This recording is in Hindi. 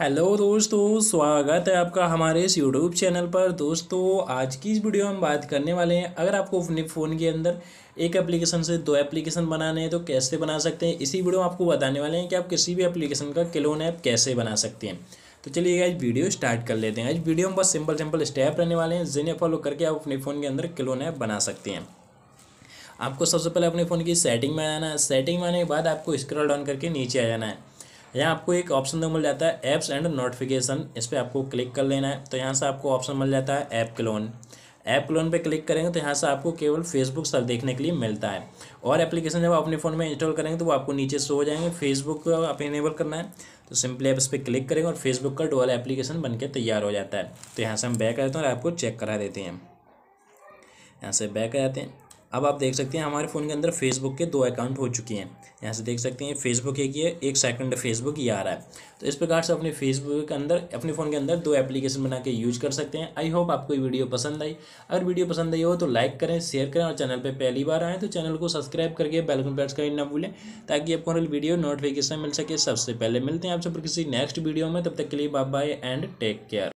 हेलो दोस्तों स्वागत है आपका हमारे इस यूट्यूब चैनल पर दोस्तों आज की इस वीडियो में हम बात करने वाले हैं अगर आपको अपने फ़ोन के अंदर एक एप्लीकेशन से दो एप्लीकेशन बनाने हैं तो कैसे बना सकते हैं इसी वीडियो में आपको बताने वाले हैं कि आप किसी भी एप्लीकेशन का क्लोन ऐप कैसे बना सकते हैं तो चलिए आज वीडियो स्टार्ट कर लेते हैं आज वीडियो में बस सिंपल सिंपल स्टेप रहने वाले हैं जिन्हें फॉलो करके आप अपने फ़ोन के अंदर क्लोन ऐप बना सकते हैं आपको सबसे पहले अपने फ़ोन की सेटिंग में आना है सेटिंग में आने के बाद आपको स्क्रॉल डाउन करके नीचे आ जाना है यहाँ आपको एक ऑप्शन तो मिल जाता है ऐप्स एंड नोटिफिकेशन इस पर आपको क्लिक कर लेना है तो यहाँ से आपको ऑप्शन मिल जाता है ऐप क्लोन ऐप क्लोन पे क्लिक करेंगे तो यहाँ से आपको केवल फेसबुक सब देखने के लिए मिलता है और एप्लीकेशन जब आप अपने फ़ोन में इंस्टॉल करेंगे तो वो आपको नीचे शो हो जाएंगे फेसबुक को आप इनेबल करना है तो सिंपली आप इस पर क्लिक करेंगे और फेसबुक का डोल एप्लीकेशन के तैयार हो जाता है तो यहाँ से हम बैक आ जाते हैं और आपको चेक करा देते हैं यहाँ से बैक आ जाते हैं अब आप देख सकते हैं हमारे फ़ोन के अंदर फेसबुक के दो अकाउंट हो चुके हैं यहाँ से देख सकते हैं फेसबुक एक ये एक सेकंड फेसबुक ये आ रहा है तो इस प्रकार से अपने फेसबुक के अंदर अपने फ़ोन के अंदर दो एप्लीकेशन बना के यूज कर सकते हैं आई होप आपको ये वीडियो पसंद आई अगर वीडियो पसंद आई हो तो लाइक करें शेयर करें और चैनल पर पहली बार आएँ तो चैनल को सब्सक्राइब करके बेलकन प्रेस करें ना भूलें ताकि आपको हर वीडियो नोटिफिकेशन मिल सके सबसे पहले मिलते हैं आप सब किसी नेक्स्ट वीडियो में तब तक के लिए bye bye and take care